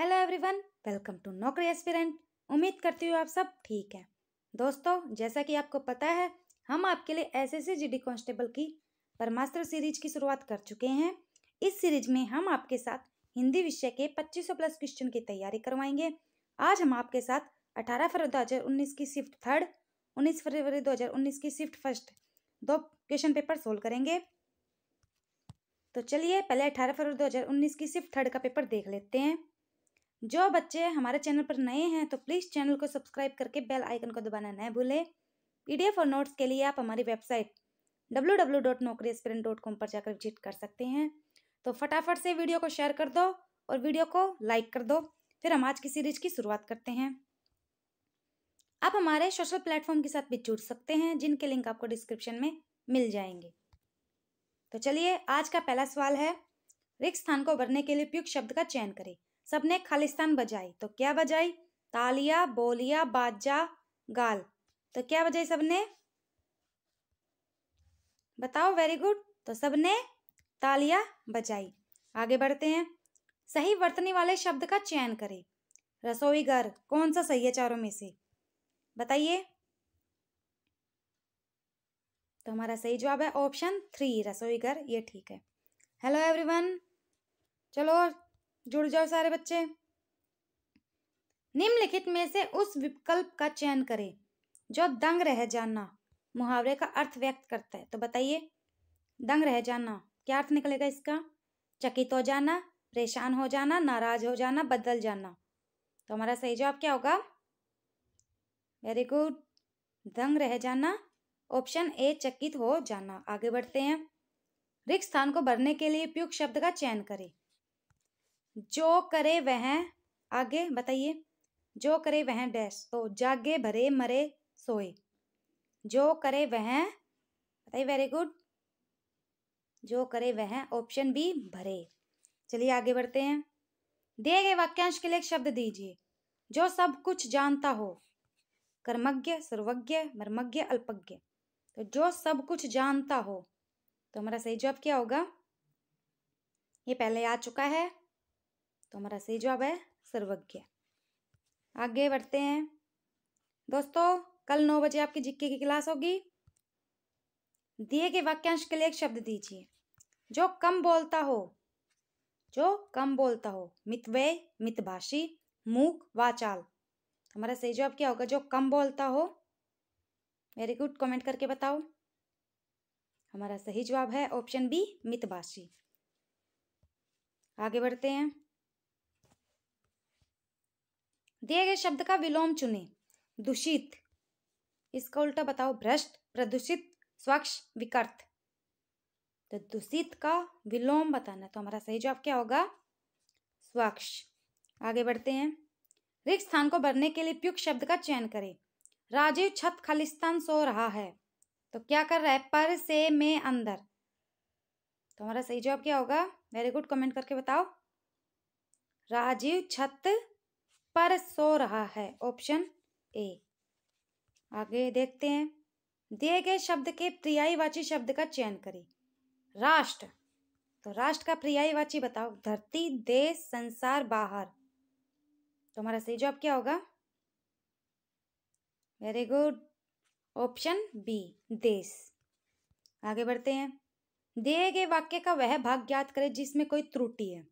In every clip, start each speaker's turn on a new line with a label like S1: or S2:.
S1: hello everyone welcome to Naukri aspirant उम्मीद करती हूँ आप सब ठीक हैं दोस्तों जैसा कि आपको पता है हम आपके लिए एस एस जीडी कांस्टेबल की परमास्त्र सीरीज की शुरुआत कर चुके हैं इस सीरीज में हम आपके साथ हिंदी विषय के 2500 प्लस क्वेश्चन की तैयारी करवाएंगे आज हम आपके साथ 18 फरवरी दो की शिफ्ट थर्ड उन्नीस फरवरी दो की शिफ्ट फर्स्ट दो क्वेश्चन पेपर सोल्व करेंगे तो चलिए पहले अठारह फरवरी दो की शिफ्ट थर्ड का पेपर देख लेते हैं जो बच्चे हमारे चैनल पर नए हैं तो प्लीज़ चैनल को सब्सक्राइब करके बेल आइकन को दबाना न भूलें पीडीएफ और नोट्स के लिए आप हमारी वेबसाइट डब्ल्यू पर जाकर विजिट कर सकते हैं तो फटाफट से वीडियो को शेयर कर दो और वीडियो को लाइक कर दो फिर हम आज की सीरीज की शुरुआत करते हैं आप हमारे सोशल प्लेटफॉर्म के साथ भी जुड़ सकते हैं जिनके लिंक आपको डिस्क्रिप्शन में मिल जाएंगे तो चलिए आज का पहला सवाल है रिक्त स्थान को भरने के लिए उपयुक्त शब्द का चयन करें सबने खालिस्तान बजाई तो क्या बजाई तालिया बोलिया बाजा गाल तो क्या बजाई सबने बताओ वेरी गुड तो सबने तालिया बजाई आगे बढ़ते हैं सही वर्तनी वाले शब्द का चयन करें रसोई घर कौन सा सही है चारों में से बताइए तो हमारा सही जवाब है ऑप्शन थ्री रसोई घर ये ठीक है हेलो एवरीवन चलो जुड़ जाओ सारे बच्चे निम्नलिखित में से उस विकल्प का चयन करें जो दंग रह जाना मुहावरे का अर्थ व्यक्त करता है तो बताइए दंग रह जाना क्या अर्थ निकलेगा इसका चकित हो जाना परेशान हो जाना नाराज हो जाना बदल जाना तो हमारा सही जवाब क्या होगा वेरी गुड दंग रह जाना ऑप्शन ए चकित हो जाना आगे बढ़ते हैं रिक्त स्थान को भरने के लिए उपयुक्त शब्द का चयन करें जो करे वह आगे बताइए जो करे वह डैश तो जागे भरे मरे सोए जो करे वह बताइए वेरी गुड जो करे वह ऑप्शन बी भरे चलिए आगे बढ़ते हैं दिए गए वाक्यांश के लिए एक शब्द दीजिए जो सब कुछ जानता हो कर्मज्ञ सर्वज्ञ मर्मज्ञ अल्पज्ञ तो जो सब कुछ जानता हो तो हमारा सही जवाब क्या होगा ये पहले आ चुका है तो हमारा सही जवाब है सर्वज्ञ आगे बढ़ते हैं दोस्तों कल नौ बजे आपकी जिक्के की क्लास होगी दिए गए वाक्यांश के लिए एक शब्द दीजिए जो कम बोलता हो जो कम बोलता हो मितव्यय मितभाषी मूक वाचाल हमारा सही जवाब क्या होगा जो कम बोलता हो वेरी गुड कमेंट करके बताओ हमारा सही जवाब है ऑप्शन बी मितभाषी आगे बढ़ते हैं दिए गए शब्द का विलोम चुने दूषित इसका उल्टा बताओ भ्रष्ट प्रदूषित स्वच्छ विकर्त तो दूषित का विलोम बताना तो हमारा सही जवाब क्या होगा स्वच्छ आगे बढ़ते हैं रिक्त स्थान को भरने के लिए उपयुक्त शब्द का चयन करें राजीव छत खालिस्तान सो रहा है तो क्या कर रहा है पर से में अंदर तो हमारा सही जवाब क्या होगा वेरी गुड कमेंट करके बताओ राजीव छत पर सो रहा है ऑप्शन ए आगे देखते हैं दिए गए शब्द के प्रियाईवाची शब्द का चयन करें राष्ट्र तो राष्ट्र का प्रियाईवाची बताओ धरती देश संसार बाहर तो हमारा सही जवाब क्या होगा वेरी गुड ऑप्शन बी देश आगे बढ़ते हैं दिए गए वाक्य का वह भाग ज्ञात करें जिसमें कोई त्रुटि है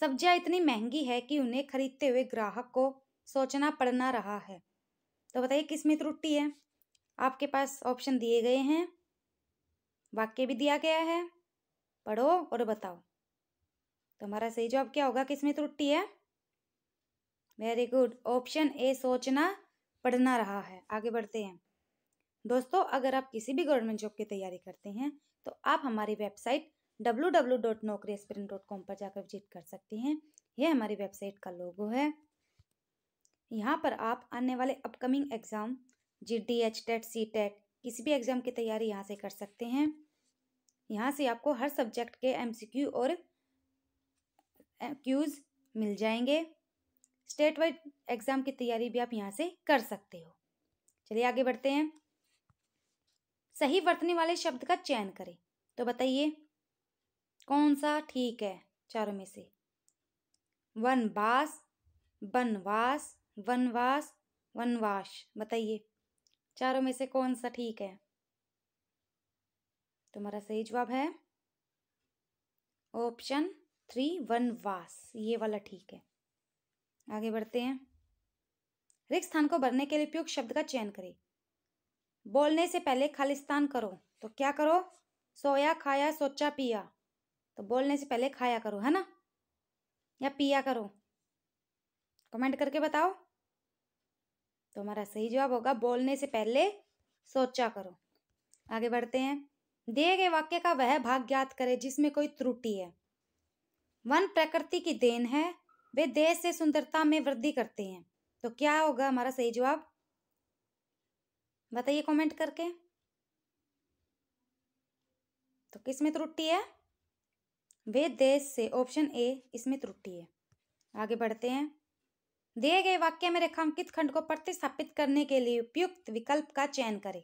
S1: सब्जियां इतनी महंगी है कि उन्हें खरीदते हुए ग्राहक को सोचना पड़ना रहा है तो बताइए किस में त्रुटि है आपके पास ऑप्शन दिए गए हैं वाक्य भी दिया गया है पढ़ो और बताओ तो हमारा सही जवाब क्या होगा किस में त्रुटि है वेरी गुड ऑप्शन ए सोचना पढ़ना रहा है आगे बढ़ते हैं दोस्तों अगर आप किसी भी गवर्नमेंट जॉब की तैयारी करते हैं तो आप हमारी वेबसाइट डब्लू डब्लू डॉट नौकरी नौकरी डॉट कॉम पर जाकर विजिट कर सकते हैं यह हमारी वेबसाइट का लोगो है यहाँ पर आप आने वाले upcoming exam G D H TET C TET किसी भी एग्ज़ाम की तैयारी यहाँ से कर सकते हैं यहाँ से आपको हर सब्जेक्ट के एम सी क्यू और क्यूज़ मिल जाएंगे स्टेट वाइड एग्ज़ाम की तैयारी भी आप यहाँ से कर सकते हो चलिए आगे बढ़ते हैं सही वर्तने वाले शब्द का चयन करें तो बताइए कौन सा ठीक है चारों में से वनवास वनवास वनवास वनवास बताइए चारों में से कौन सा ठीक है तुम्हारा सही जवाब है ऑप्शन थ्री वनवास ये वाला ठीक है आगे बढ़ते हैं रिक्त स्थान को भरने के लिए उपयुक्त शब्द का चयन करें बोलने से पहले खालिस्तान करो तो क्या करो सोया खाया सोचा पिया तो बोलने से पहले खाया करो है ना या पिया करो कमेंट करके बताओ तो हमारा सही जवाब होगा बोलने से पहले सोचा करो आगे बढ़ते हैं दिए गए वाक्य का वह भाग ज्ञात करें जिसमें कोई त्रुटि है वन प्रकृति की देन है वे देश से सुंदरता में वृद्धि करते हैं तो क्या होगा हमारा सही जवाब बताइए कमेंट करके तो किस में त्रुटि है वे देश से ऑप्शन ए इसमें त्रुटि है आगे बढ़ते हैं दिए गए वाक्य में रेखांकित खंड को प्रतिस्थापित करने के लिए उपयुक्त विकल्प का चयन करें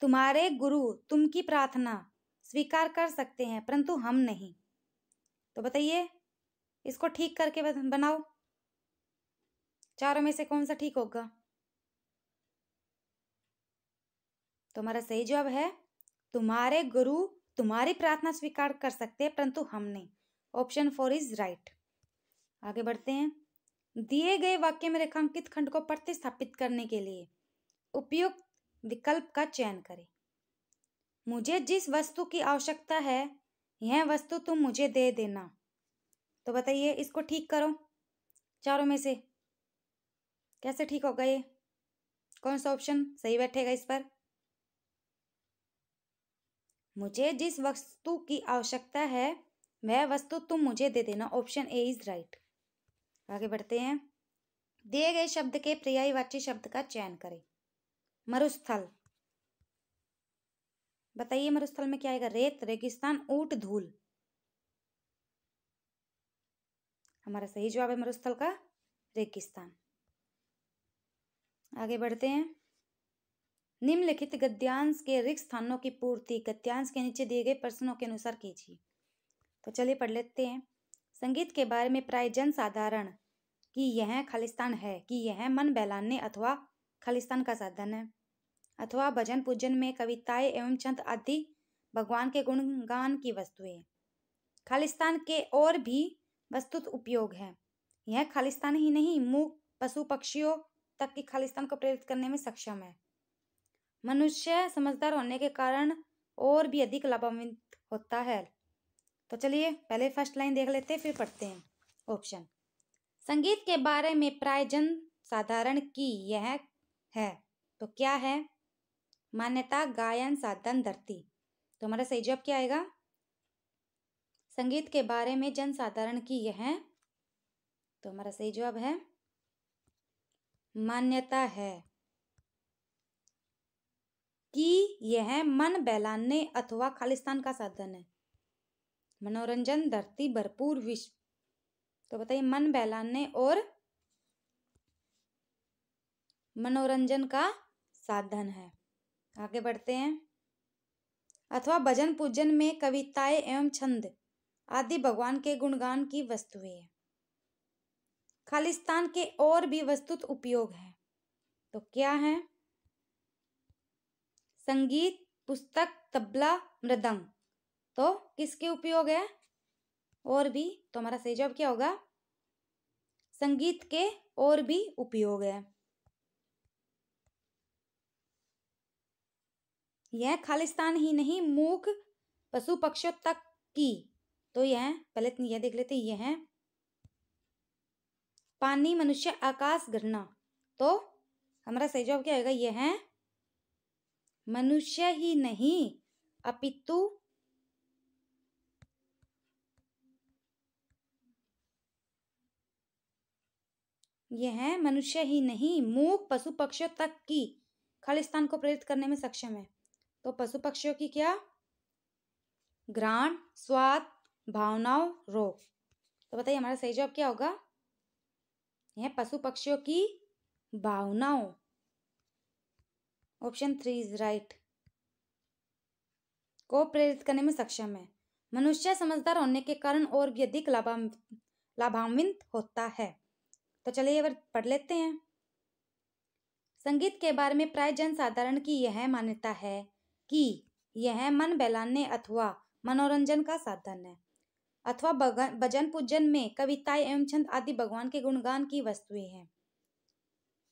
S1: तुम्हारे गुरु तुम की प्रार्थना स्वीकार कर सकते हैं परंतु हम नहीं तो बताइए इसको ठीक करके बनाओ चारों में से कौन सा ठीक होगा तो हमारा सही जवाब है तुम्हारे गुरु तुम्हारी प्रार्थना स्वीकार कर सकते हैं परंतु हम नहीं ऑप्शन फोर इज राइट आगे बढ़ते हैं दिए गए वाक्य में रेखांकित खंड को प्रतिस्थापित करने के लिए उपयुक्त विकल्प का चयन करें मुझे जिस वस्तु की आवश्यकता है यह वस्तु तुम मुझे दे देना तो बताइए इसको ठीक करो चारों में से कैसे ठीक होगा ये कौन सा ऑप्शन सही बैठेगा इस पर मुझे जिस वस्तु की आवश्यकता है वह वस्तु तुम मुझे दे देना ऑप्शन ए इज राइट आगे बढ़ते हैं दिए गए शब्द के पर्यायवाची शब्द का चयन करें मरुस्थल बताइए मरुस्थल में क्या आएगा रेत रेगिस्तान ऊट धूल हमारा सही जवाब है मरुस्थल का रेगिस्तान आगे बढ़ते हैं निम्नलिखित गद्यांश के रिक्त स्थानों की पूर्ति गद्यांश के नीचे दिए गए प्रश्नों के अनुसार कीजिए तो चलिए पढ़ लेते हैं संगीत के बारे में प्राय जन साधारण कि यह खालिस्तान है कि यह मन बहलाने अथवा खालिस्तान का साधन है अथवा भजन पूजन में कविताएं एवं छंद आदि भगवान के गुणगान की वस्तुएं खालिस्तान के और भी वस्तुत उपयोग है यह खालिस्तान ही नहीं मूक पशु पक्षियों तक की खालिस्तान को प्रेरित करने में सक्षम है मनुष्य समझदार होने के कारण और भी अधिक लाभान्वित होता है तो चलिए पहले फर्स्ट लाइन देख लेते हैं फिर पढ़ते हैं ऑप्शन संगीत के बारे में प्राय जन साधारण की यह है तो क्या है मान्यता गायन साधन धरती तो हमारा सही जवाब क्या आएगा संगीत के बारे में जन साधारण की यह है तो हमारा सही जवाब है मान्यता है कि यह मन बहलाने अथवा खालिस्तान का साधन है मनोरंजन धरती भरपूर विश्व तो बताइए मन बहलाने और मनोरंजन का साधन है आगे बढ़ते हैं अथवा भजन पूजन में कविताएं एवं छंद आदि भगवान के गुणगान की वस्तुएं हैं खालिस्तान के और भी वस्तुत उपयोग हैं तो क्या है संगीत पुस्तक तबला मृदंग तो किसके उपयोग है और भी तो हमारा सही जवाब क्या होगा संगीत के और भी उपयोग है यह खालिस्तान ही नहीं मूक पशु पक्षियों तक की तो यह पहले तो यह देख लेते यह है पानी मनुष्य आकाश घृणा तो हमारा सही जवाब क्या होगा यह है मनुष्य ही नहीं अपितु यह मनुष्य ही नहीं मूक पशु पक्षियों तक की स्थान को प्रेरित करने में सक्षम है तो पशु पक्षियों की क्या घ्राण स्वाद भावनाओं रोग तो बताइए हमारा सही जवाब क्या होगा यह पशु पक्षियों की भावनाओं ऑप्शन थ्री इज राइट को प्रेरित करने में सक्षम है मनुष्य समझदार होने के कारण और भी अधिक लाभान्वित होता है तो चलिए अगर पढ़ लेते हैं संगीत के बारे में प्राय जन साधारण की यह मान्यता है कि यह मन बहलाने अथवा मनोरंजन का साधन है अथवा भजन पूजन में कविताएं एवं छंद आदि भगवान के गुणगान की वस्तुएं हैं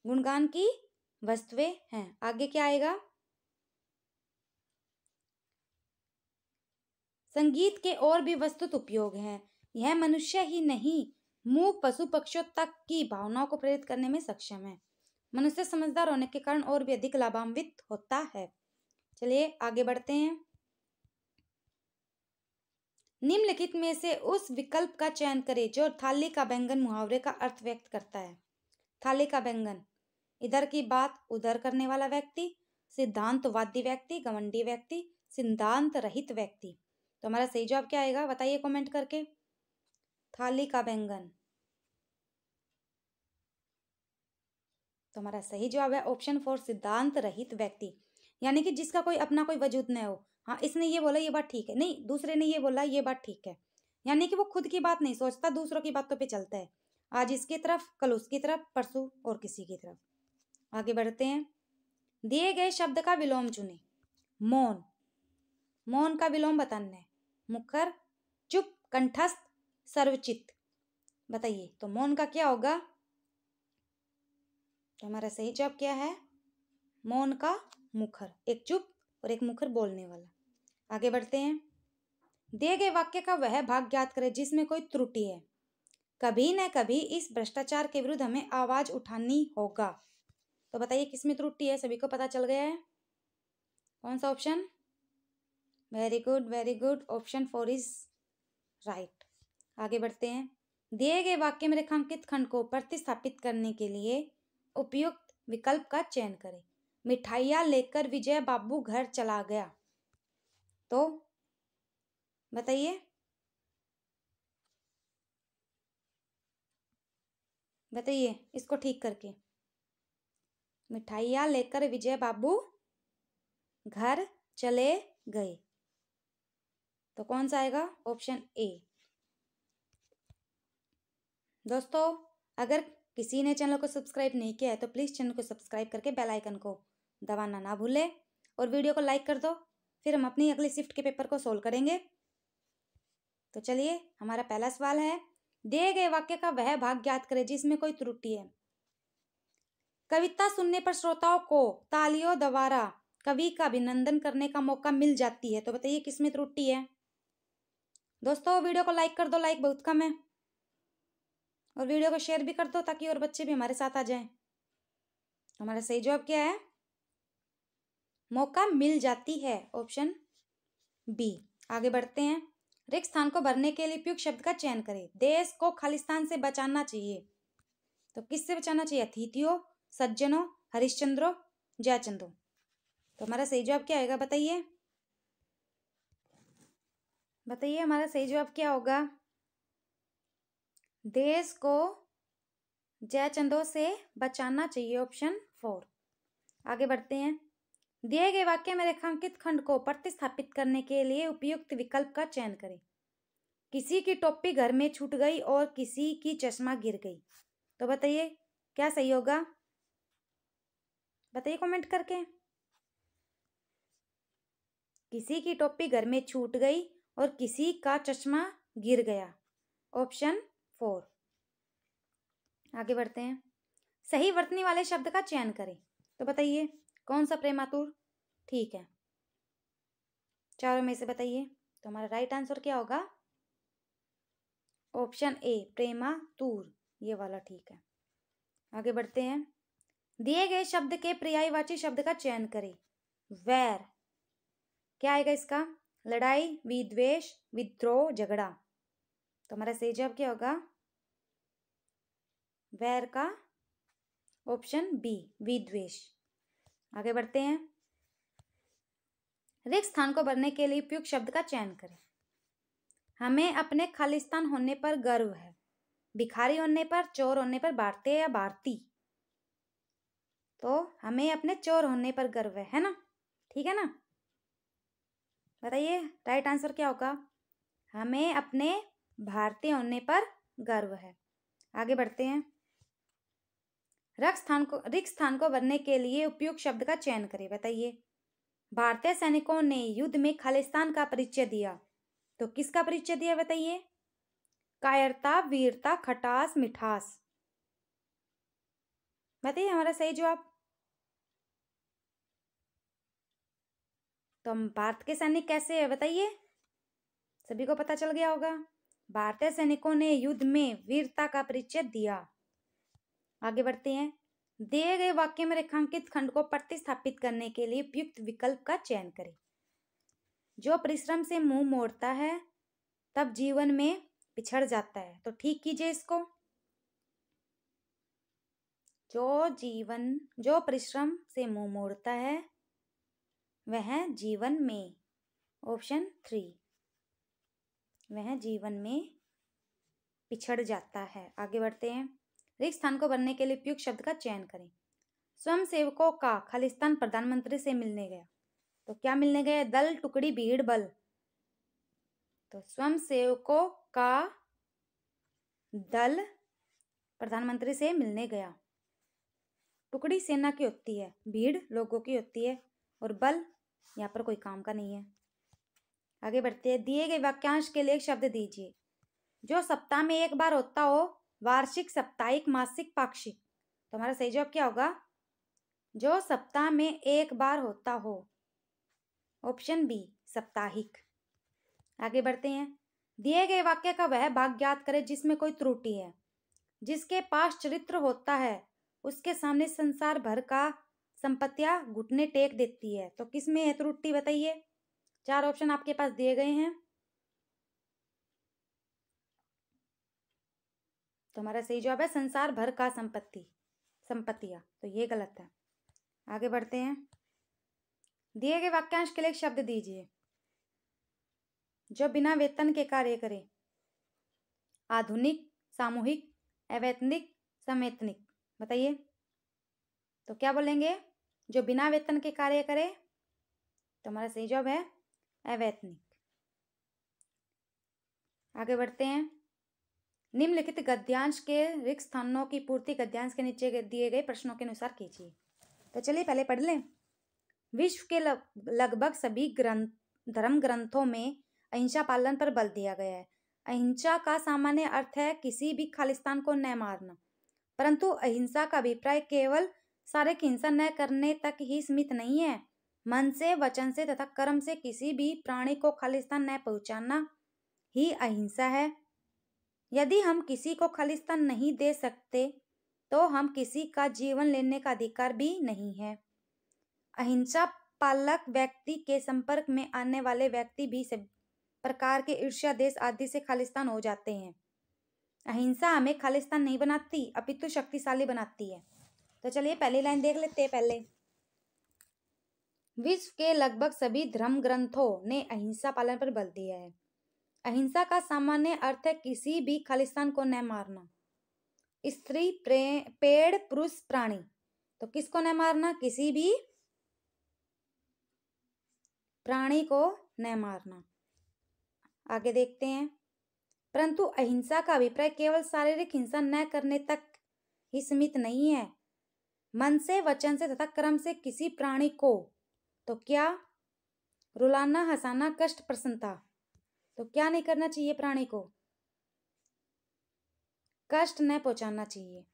S1: गुणगान की वस्तुएं हैं आगे क्या आएगा संगीत के और भी वस्तुत उपयोग हैं यह मनुष्य ही नहीं मूक पशु पक्षियों तक की भावनाओं को प्रेरित करने में सक्षम है मनुष्य समझदार होने के कारण और भी अधिक लाभान्वित होता है चलिए आगे बढ़ते हैं निम्नलिखित में से उस विकल्प का चयन करें जो थाली का बैंगन मुहावरे का अर्थ व्यक्त करता है थाली का बैंगन इधर की बात उधर करने वाला व्यक्ति सिद्धांतवादी व्यक्ति गमंडी व्यक्ति सिद्धांत रहित व्यक्ति तो हमारा सही जवाब क्या आएगा बताइए कमेंट करके थाली का बैंगन तो हमारा सही जवाब है ऑप्शन फोर सिद्धांत रहित व्यक्ति यानी कि जिसका कोई अपना कोई वजूद न हो हाँ इसने ये बोला ये बात ठीक है नहीं दूसरे ने ये बोला ये बात ठीक है यानी कि वो खुद की बात नहीं सोचता दूसरों की बातों पे चलता है आज इसकी तरफ कल उसकी तरफ परसों और किसी की तरफ आगे बढ़ते हैं दिए गए शब्द का विलोम चुने मौन मौन का विलोम बताना है मुखर चुप कंठस्थ सर्वचित बताइए तो मौन का क्या होगा तो हमारा सही जवाब क्या है मौन का मुखर एक चुप और एक मुखर बोलने वाला आगे बढ़ते हैं दिए गए वाक्य का वह भाग ज्ञात करें जिसमें कोई त्रुटि है कभी न कभी इस भ्रष्टाचार के विरुद्ध हमें आवाज उठानी होगा तो बताइए किसमें त्रुटि है सभी को पता चल गया है कौन सा option very good very good option four is right आगे बढ़ते हैं दिए गए वाक्य में रेखांकित खंड को प्रतिस्थापित करने के लिए उपयुक्त विकल्प का चयन करें मिठाइयाँ लेकर विजय बाबू घर चला गया तो बताइए बताइए इसको ठीक करके मिठाइयाँ लेकर विजय बाबू घर चले गए तो कौन सा आएगा ऑप्शन ए दोस्तों अगर किसी ने चैनल को सब्सक्राइब नहीं किया है तो प्लीज़ चैनल को सब्सक्राइब करके बेल आइकन को दबाना ना भूलें और वीडियो को लाइक कर दो फिर हम अपनी अगली शिफ्ट के पेपर को सोल्व करेंगे तो चलिए हमारा पहला सवाल है दिए गए वाक्य का वह भाग ज्ञात करें जिसमें कोई त्रुटि है कविता सुनने पर श्रोताओं को तालियों द्वारा कवि का अभिनंदन करने का मौका मिल जाती है तो बताइए किसमें त्रुटि है दोस्तों वीडियो को लाइक कर दो लाइक बहुत कम है और वीडियो को शेयर भी कर दो ताकि और बच्चे भी हमारे साथ आ जाएं हमारा सही जवाब क्या है मौका मिल जाती है ऑप्शन बी आगे बढ़ते हैं रिक्त स्थान को भरने के लिए उपयुक्त शब्द का चयन करें देश को खालिस्तान से बचाना चाहिए तो किससे बचाना चाहिए अतिथियों सज्जनों हरिश्चंद्रो जयचंदो तो हमारा सही जवाब क्या आएगा बताइए बताइए हमारा सही जवाब क्या होगा देश को जयाचंदो से बचाना चाहिए ऑप्शन फोर आगे बढ़ते हैं दिए गए वाक्य में रेखांकित खंड को प्रतिस्थापित करने के लिए उपयुक्त विकल्प का चयन करें किसी की टोपी घर में छूट गई और किसी की चश्मा गिर गई तो बताइए क्या सही होगा बताइए कमेंट करके किसी की टोपी घर में छूट गई और किसी का चश्मा गिर गया ऑप्शन फोर आगे बढ़ते हैं सही वर्तने वाले शब्द का चयन करें तो बताइए कौन सा प्रेमातुर ठीक है चारों में से बताइए तो हमारा राइट आंसर क्या होगा ऑप्शन ए प्रेमा तूर ये वाला ठीक है आगे बढ़ते हैं दिए गए शब्द के पर्यायवाची शब्द का चयन करें वैर क्या आएगा इसका लड़ाई विद्वेश विद्रोह झगड़ा तो हमारा सही जवाब क्या होगा वैर का ऑप्शन बी विद्वेश आगे बढ़ते हैं रिक्त स्थान को भरने के लिए उपयुक्त शब्द का चयन करें हमें अपने खालिस्तान होने पर गर्व है भिखारी होने पर चोर होने पर भारतीय या भारती तो हमें अपने चोर होने पर गर्व है है ना ठीक है ना बताइए राइट आंसर क्या होगा हमें अपने भारतीय होने पर गर्व है आगे बढ़ते हैं रिक्त स्थान को रिक्त स्थान को भरने के लिए उपयुक्त शब्द का चयन करें बताइए भारतीय सैनिकों ने युद्ध में खालिस्तान का परिचय दिया तो किसका परिचय दिया बताइए कायरता वीरता खटास मिठास बताइए हमारा सही जवाब तो हम भारत के सैनिक कैसे है बताइए सभी को पता चल गया होगा भारतीय सैनिकों ने युद्ध में वीरता का परिचय दिया आगे बढ़ते हैं दिए गए वाक्य में रेखांकित खंड को प्रतिस्थापित करने के लिए उपयुक्त विकल्प का चयन करें जो परिश्रम से मुंह मोड़ता है तब जीवन में पिछड़ जाता है तो ठीक कीजिए इसको जो जीवन जो परिश्रम से मुंह मोड़ता है वह जीवन में ऑप्शन थ्री वह जीवन में पिछड़ जाता है आगे बढ़ते हैं रिक्त स्थान को भरने के लिए उपयुक्त शब्द का चयन करें सेवकों का खालिस्तान प्रधानमंत्री से मिलने गया तो क्या मिलने गए दल टुकड़ी भीड़ बल तो स्वयं सेवकों का दल प्रधानमंत्री से मिलने गया टुकड़ी सेना की होती है भीड़ लोगों की होती है और बल यहाँ पर कोई काम का नहीं है आगे बढ़ते हैं दिए गए वाक्यांश के लिए शब्द दीजिए जो सप्ताह में एक बार होता हो वार्षिक साप्ताहिक मासिक पाक्षिक तो हमारा सही जवाब क्या होगा जो सप्ताह में एक बार होता हो ऑप्शन बी साप्ताहिक आगे बढ़ते हैं दिए गए वाक्य का वह भाग ज्ञात करें जिसमें कोई त्रुटि है जिसके पास चरित्र होता है उसके सामने संसार भर का संपत्तियां घुटने टेक देती है तो किस में है त्रुटि तो बताइए चार ऑप्शन आपके पास दिए गए हैं तो हमारा सही जवाब है संसार भर का संपत्ति संपत्तियां तो ये गलत है आगे बढ़ते हैं दिए गए वाक्यांश के लिए शब्द दीजिए जो बिना वेतन के कार्य करे आधुनिक सामूहिक अवैतनिक समेतनिक बताइए तो क्या बोलेंगे जो बिना वेतन के कार्य करे तो हमारा सही जॉब है अवैतनिक आगे बढ़ते हैं निम्नलिखित गद्यांश के रिक्त स्थानों की पूर्ति गद्यांश के नीचे दिए गए प्रश्नों के अनुसार कीजिए तो चलिए पहले पढ़ लें विश्व के लगभग सभी ग्रंथ धर्म ग्रंथों में अहिंसा पालन पर बल दिया गया है अहिंसा का सामान्य अर्थ है किसी भी खालिस्तान को न मारना परंतु अहिंसा का अभिप्राय केवल सारे हिंसा न करने तक ही सीमित नहीं है मन से वचन से तथा कर्म से किसी भी प्राणी को खालिस्तान न पहुंचाना ही अहिंसा है यदि हम किसी को खालिस्तान नहीं दे सकते तो हम किसी का जीवन लेने का अधिकार भी नहीं है अहिंसा पालक व्यक्ति के संपर्क में आने वाले व्यक्ति भी सब प्रकार के ईर्ष्या देश आदि से खालिस्तान हो जाते हैं अहिंसा हमें खालिस्तान नहीं बनाती अपितु शक्तिशाली बनाती है तो चलिए पहली लाइन देख लेते हैं पहले विश्व के लगभग सभी धर्म ग्रंथों ने अहिंसा पालन पर बल दिया है अहिंसा का सामान्य अर्थ है किसी भी खालिस्तान को न मारना स्त्री पेड़ पुरुष प्राणी तो किसको न मारना किसी भी प्राणी को न मारना आगे देखते हैं परंतु अहिंसा का अभिप्राय केवल शारीरिक हिंसा न करने तक ही सीमित नहीं है मन से वचन से तथा कर्म से किसी प्राणी को तो क्या रुलाना हंसाना कष्ट प्रसन्नता तो क्या नहीं करना चाहिए प्राणी को कष्ट न पहुंचाना चाहिए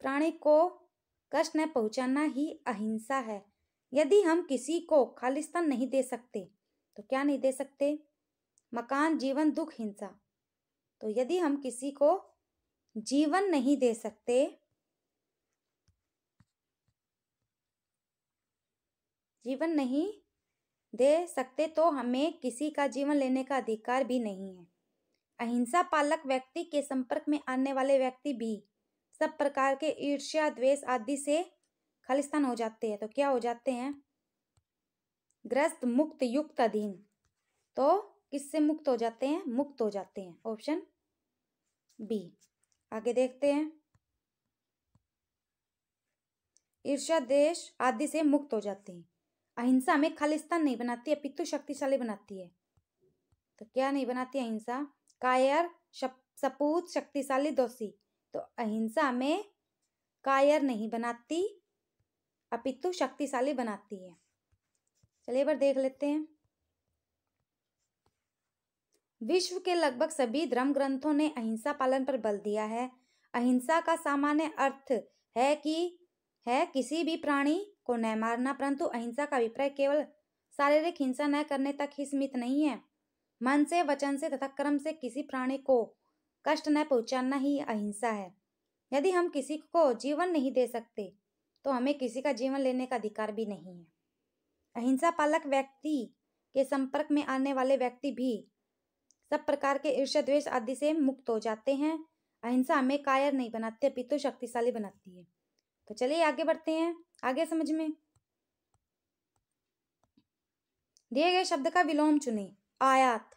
S1: प्राणी को कष्ट न पहुंचाना ही अहिंसा है यदि हम किसी को खालिस्तान नहीं दे सकते तो क्या नहीं दे सकते मकान जीवन दुख हिंसा तो यदि हम किसी को जीवन नहीं दे सकते जीवन नहीं दे सकते तो हमें किसी का जीवन लेने का अधिकार भी नहीं है अहिंसा पालक व्यक्ति के संपर्क में आने वाले व्यक्ति भी सब प्रकार के ईर्ष्या द्वेष आदि से खालिस्तान हो जाते हैं तो क्या हो जाते हैं ग्रस्त मुक्त युक्त अधीन तो किससे मुक्त हो जाते हैं मुक्त हो जाते हैं ऑप्शन बी आगे देखते हैं ईर्षा देश आदि से मुक्त हो जाते हैं अहिंसा हमें खालिस्तान नहीं बनाती पितु शक्तिशाली बनाती है तो क्या नहीं बनाती अहिंसा कायर सपूत शक्तिशाली दोषी तो अहिंसा में कायर नहीं बनाती अपितु शक्तिशाली बनाती है चलिए एक बार देख लेते हैं विश्व के लगभग सभी धर्म ग्रंथों ने अहिंसा पालन पर बल दिया है अहिंसा का सामान्य अर्थ है कि है किसी भी प्राणी को न मारना परंतु अहिंसा का अभिप्राय केवल शारीरिक हिंसा न करने तक ही सीमित नहीं है मन से वचन से तथा कर्म से किसी प्राणी को कष्ट न पहुंचाना ही अहिंसा है यदि हम किसी को जीवन नहीं दे सकते तो हमें किसी का जीवन लेने का अधिकार भी नहीं है अहिंसा पालक व्यक्ति के संपर्क में आने वाले व्यक्ति भी सब प्रकार के ईर्ष्य द्वेष आदि से मुक्त हो जाते हैं अहिंसा हमें कायर नहीं बनाती अपितु तो शक्तिशाली बनाती है तो चलिए आगे बढ़ते हैं आगे समझ में दिए गए शब्द का विलोम चुने आयात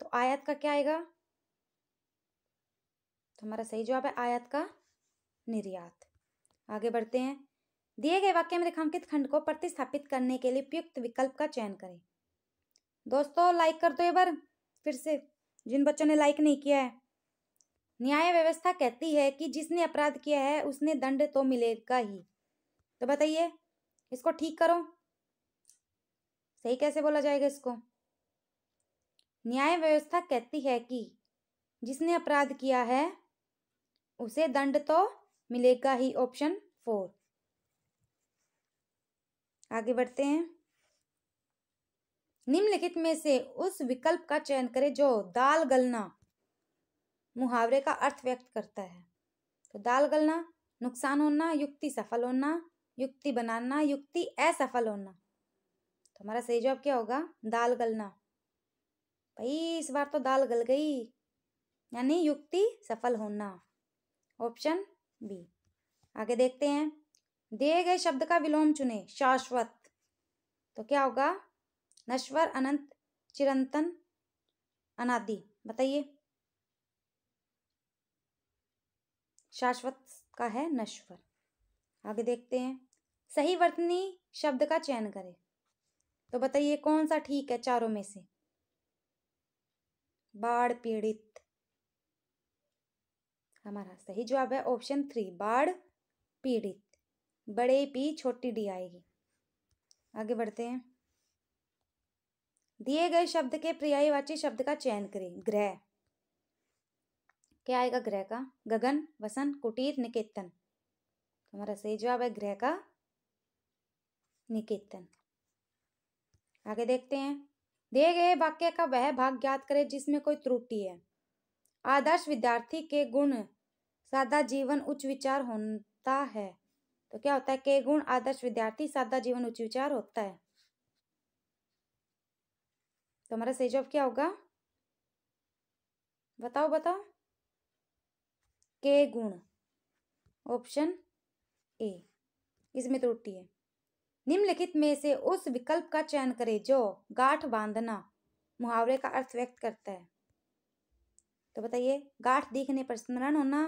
S1: तो आयात का क्या आएगा तो हमारा सही जवाब है आयात का निर्यात आगे बढ़ते हैं दिए गए वाक्य में रेखांकित खंड को प्रतिस्थापित करने के लिए उपयुक्त विकल्प का चयन करें दोस्तों लाइक कर दो ये बार फिर से जिन बच्चों ने लाइक नहीं किया है न्याय व्यवस्था कहती है कि जिसने अपराध किया है उसने दंड तो मिलेगा ही तो बताइए इसको ठीक करो सही कैसे बोला जाएगा इसको न्याय व्यवस्था कहती है कि जिसने अपराध किया है उसे दंड तो मिलेगा ही ऑप्शन फोर आगे बढ़ते हैं निम्नलिखित में से उस विकल्प का चयन करें जो दाल गलना मुहावरे का अर्थ व्यक्त करता है तो दाल गलना नुकसान होना युक्ति सफल होना युक्ति बनाना युक्ति असफल होना तो हमारा सही जवाब क्या होगा दाल गलना भाई इस बार तो दाल गल गई यानी युक्ति सफल होना ऑप्शन बी आगे देखते हैं दिए गए शब्द का विलोम चुने शाश्वत तो क्या होगा नश्वर अनंत चिरंतन अनादि बताइए शाश्वत का है नश्वर आगे देखते हैं सही वर्तनी शब्द का चयन करें तो बताइए कौन सा ठीक है चारों में से बाढ़ पीड़ित हमारा सही जवाब है ऑप्शन थ्री बाढ़ पीड़ित बड़े पी छोटी डी आएगी आगे बढ़ते हैं दिए गए शब्द के पर्यायवाची शब्द का चयन करें ग्रह क्या आएगा ग्रह का गगन वसन कुटीर निकेतन हमारा सही जवाब है ग्रह का निकेतन आगे देखते हैं दिए गए वाक्य का वह भाग ज्ञात करें जिसमें कोई त्रुटि है आदर्श विद्यार्थी के गुण सादा जीवन उच्च विचार होता है तो क्या होता है के गुण आदर्श विद्यार्थी सादा जीवन उच्च विचार होता है तो हमारा सही जवाब क्या होगा बताओ बताओ के गुण ऑप्शन ए इसमें त्रुटि है निम्नलिखित में से उस विकल्प का चयन करें जो गांठ बांधना मुहावरे का अर्थ व्यक्त करता है तो बताइए गांठ देखने पर स्मरण होना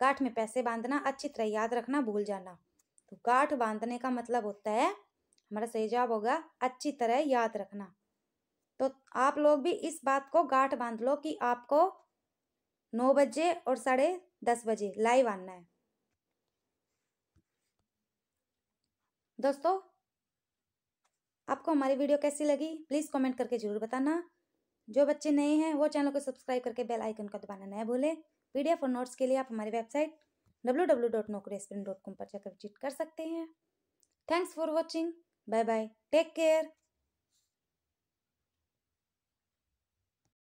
S1: गांठ में पैसे बांधना अच्छी तरह याद रखना भूल जाना तो गांठ बांधने का मतलब होता है हमारा सही जवाब होगा अच्छी तरह याद रखना तो आप लोग भी इस बात को गांठ बांध लो कि आपको नौ बजे और साढ़े दस बजे लाइव आना है दोस्तों आपको हमारी वीडियो कैसी लगी प्लीज़ कमेंट करके ज़रूर बताना जो बच्चे नए हैं वो चैनल को सब्सक्राइब करके बेल आइकन को दबाना न भूलें पीडीएफ और नोट्स के लिए आप हमारी वेबसाइट डब्ल्यू डब्ल्यू डॉट नौकरी पर जाकर विजिट कर सकते हैं thanks for watching bye bye take care